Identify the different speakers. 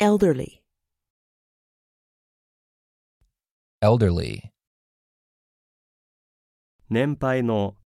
Speaker 1: elderly elderly 年配の